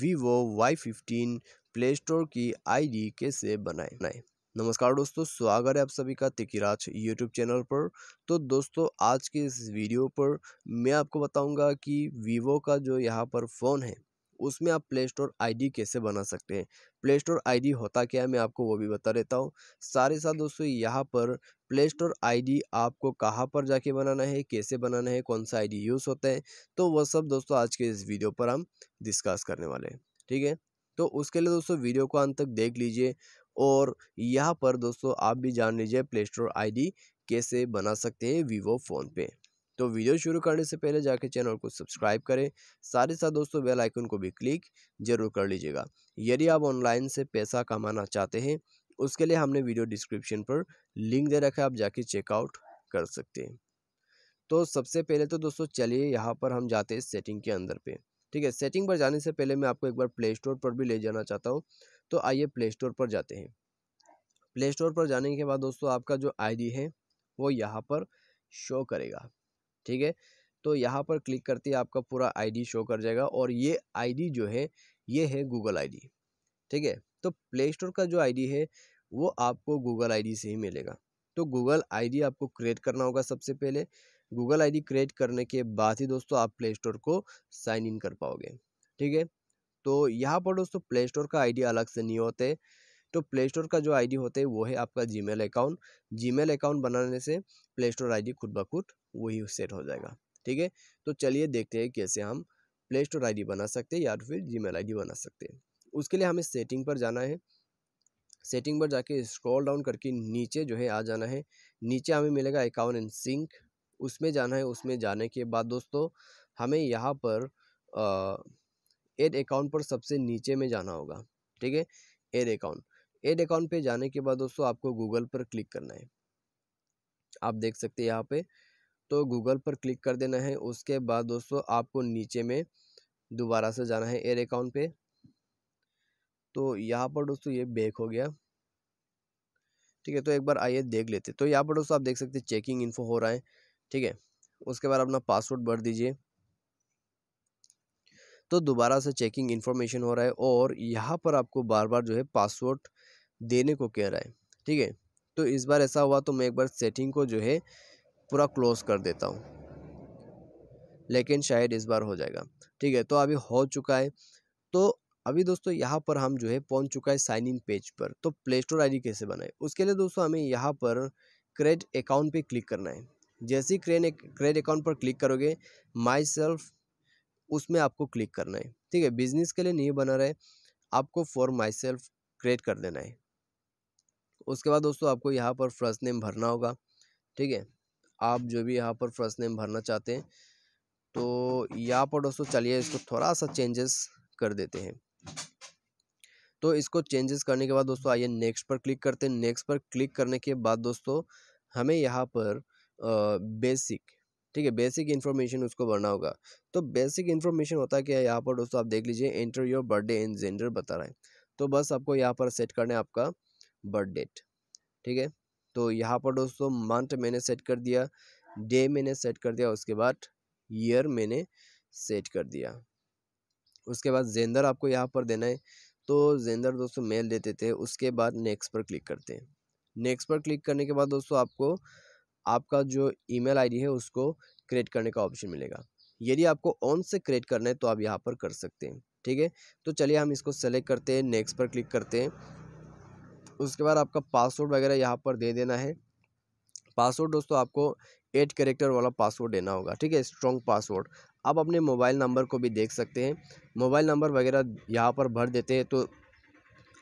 Vivo Y fifteen Play Store की ID कैसे बनाएं बनाएं नमस्कार दोस्तों स्वागत है आप सभी का तिकिराज यूट्यूब चैनल पर तो दोस्तों आज के इस वीडियो पर मैं आपको बताऊंगा कि वीवो का जो यहाँ पर फ़ोन है उसमें आप प्ले स्टोर आई कैसे बना सकते हैं प्ले स्टोर आई होता क्या है मैं आपको वो भी बता देता हूँ सारे साथ दोस्तों यहाँ पर प्ले स्टोर आई आपको कहाँ पर जाके बनाना है कैसे बनाना है कौन सा डी यूज़ होता है तो वह सब दोस्तों आज के इस वीडियो पर हम डिस्कस करने वाले हैं ठीक है तो उसके लिए दोस्तों वीडियो को अंत तक देख लीजिए और यहाँ पर दोस्तों आप भी जान लीजिए प्ले स्टोर आई कैसे बना सकते हैं वीवो फ़ोन पे तो वीडियो शुरू करने से पहले जाके चैनल को सब्सक्राइब करें साथ ही साथ दोस्तों बेल आइकन को भी क्लिक जरूर कर लीजिएगा यदि आप ऑनलाइन से पैसा कमाना चाहते हैं उसके लिए हमने वीडियो डिस्क्रिप्शन पर लिंक दे रखा है आप जाके चेकआउट कर सकते हैं तो सबसे पहले तो दोस्तों चलिए यहाँ पर हम जाते हैं सेटिंग के अंदर पे ठीक है सेटिंग पर जाने से पहले मैं आपको एक बार प्ले स्टोर पर भी ले जाना चाहता हूँ तो आइए प्ले स्टोर पर जाते हैं प्ले स्टोर पर जाने के बाद दोस्तों आपका जो आईडी है वो यहाँ पर शो करेगा ठीक है तो यहाँ पर क्लिक करते ही आपका पूरा आईडी शो कर जाएगा और ये आईडी जो है ये है गूगल आईडी ठीक है तो प्ले स्टोर का जो आईडी है वो आपको गूगल आईडी से ही मिलेगा तो गूगल आईडी आपको क्रिएट करना होगा सबसे पहले गूगल आईडी क्रिएट करने के बाद ही दोस्तों आप प्ले स्टोर को साइन इन कर पाओगे ठीक है तो यहाँ पर दोस्तों प्ले स्टोर का आईडी अलग से नहीं होते तो प्ले स्टोर का जो आईडी होते है वो है आपका जीमेल अकाउंट जीमेल अकाउंट बनाने से प्ले स्टोर आईडी खुद ब खुद वही सेट हो जाएगा ठीक है तो चलिए देखते हैं कैसे हम प्ले स्टोर आई बना सकते हैं या फिर जी मेल बना सकते हैं उसके लिए हमें सेटिंग पर जाना है सेटिंग पर जाके स्क्रॉल डाउन करके नीचे जो है आ जाना है नीचे हमें मिलेगा अकाउंट एंड सिंक उसमें जाना है उसमें जाने के बाद दोस्तों हमें यहाँ पर एड अकाउंट पर सबसे नीचे में जाना होगा ठीक है एड अकाउंट एड अकाउंट पे जाने के बाद दोस्तों आपको गूगल पर क्लिक करना है आप देख सकते हैं यहाँ पे तो गूगल पर क्लिक कर देना है उसके बाद दोस्तों आपको नीचे में दोबारा से जाना है एयर अकाउंट पे तो यहाँ पर दोस्तों ये बैक हो गया ठीक है तो एक बार आइए देख लेते तो यहाँ पर दोस्तों आप देख सकते हैं चेकिंग इन्फो हो रहा है ठीक है उसके बाद अपना पासवर्ड भर दीजिए तो दोबारा से चेकिंग इन्फॉर्मेशन हो रहा है और यहाँ पर आपको बार बार जो है पासवर्ड देने को कह रहा है ठीक है तो इस बार ऐसा हुआ तो मैं एक बार सेटिंग को जो है पूरा क्लोज़ कर देता हूँ लेकिन शायद इस बार हो जाएगा ठीक है तो अभी हो चुका है तो अभी दोस्तों यहाँ पर हम जो है पहुँच चुका है साइन इन पेज पर तो प्ले स्टोर आई कैसे बनाए उसके लिए दोस्तों हमें यहाँ पर क्रेड अकाउंट पे क्लिक करना है जैसे ही क्रेन क्रेड अकाउंट पर क्लिक करोगे माई सेल्फ उसमें आपको क्लिक करना है ठीक है बिजनेस के लिए नहीं बना रहे आपको फॉर माई सेल्फ क्रिएट कर देना है उसके बाद दोस्तों आपको यहाँ पर फर्स्ट नेम भरना होगा ठीक है आप जो भी यहाँ पर फर्स्ट नेम भरना चाहते हैं तो यहाँ पर दोस्तों चलिए इसको थोड़ा सा चेंजेस कर देते हैं तो इसको चेंजेस करने के बाद दोस्तों आइए नेक्स्ट पर क्लिक करते हैं नेक्स्ट पर क्लिक करने के बाद दोस्तों हमें यहाँ पर बेसिक ठीक है बेसिक इन्फॉर्मेशन उसको भरना होगा तो बेसिक इन्फॉर्मेशन होता क्या है यहाँ पर दोस्तों आप देख लीजिए enter your birthday and gender बता रहा है तो बस आपको यहाँ पर सेट करना है आपका बर्थ डेट ठीक है तो यहाँ पर दोस्तों मंथ मैंने सेट कर दिया डे मैंने सेट कर दिया उसके बाद ईयर मैंने सेट कर दिया उसके बाद जेंडर आपको यहाँ पर देना है तो जेंडर दोस्तों मेल देते थे उसके बाद नेक्स्ट पर क्लिक करते हैं नेक्स्ट पर क्लिक करने के बाद दोस्तों आपको आपका जो ईमेल आईडी है उसको क्रिएट करने का ऑप्शन मिलेगा यदि आपको ऑन से क्रिएट करना है तो आप यहाँ पर कर सकते हैं ठीक है तो चलिए हम इसको सेलेक्ट करते हैं नेक्स्ट पर क्लिक करते हैं उसके बाद आपका पासवर्ड वगैरह यहाँ पर दे देना है पासवर्ड दोस्तों आपको एट करेक्टर वाला पासवर्ड देना होगा ठीक है स्ट्रॉन्ग पासवर्ड आप अपने मोबाइल नंबर को भी देख सकते हैं मोबाइल नंबर वगैरह यहाँ पर भर देते हैं तो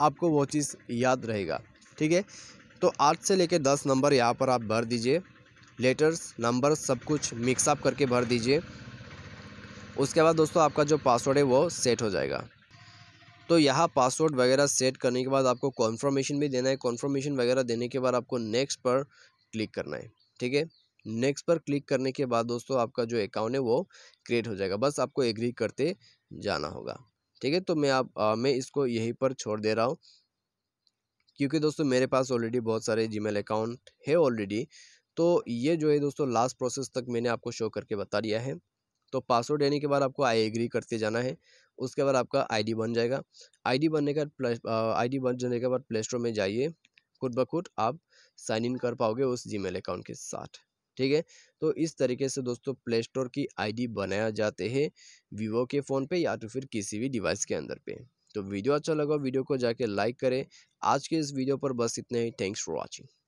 आपको वो चीज़ याद रहेगा ठीक है तो आठ से लेकर दस नंबर यहाँ पर आप भर दीजिए लेटर्स नंबर सब कुछ मिक्सअप करके भर दीजिए उसके बाद दोस्तों आपका जो पासवर्ड है वो सेट हो जाएगा तो यहाँ पासवर्ड वगैरह सेट करने के बाद आपको कॉन्फर्मेशन भी देना है कॉन्फर्मेशन वगैरह देने के बाद आपको नेक्स्ट पर क्लिक करना है ठीक है नेक्स्ट पर क्लिक करने के बाद दोस्तों आपका जो अकाउंट है वो क्रिएट हो जाएगा बस आपको एग्री करते जाना होगा ठीक है तो मैं आप आ, मैं इसको यहीं पर छोड़ दे रहा हूँ क्योंकि दोस्तों मेरे पास ऑलरेडी बहुत सारे जीमेल अकाउंट है ऑलरेडी तो ये जो है दोस्तों लास्ट प्रोसेस तक मैंने आपको शो करके बता दिया है तो पासवर्ड देने के बाद आपको आई एग्री करते जाना है उसके बाद आपका आईडी बन जाएगा आईडी बनने का प्ले आई बन जाने के बाद प्ले स्टोर में जाइए खुद ब खुद आप साइन इन कर पाओगे उस जी अकाउंट के साथ ठीक है तो इस तरीके से दोस्तों प्ले स्टोर की आईडी बनाया जाते हैं वीवो के फ़ोन पे या तो फिर किसी भी डिवाइस के अंदर पे तो वीडियो अच्छा लगा वीडियो को जाके लाइक करें आज के इस वीडियो पर बस इतने ही थैंक्स फॉर वॉचिंग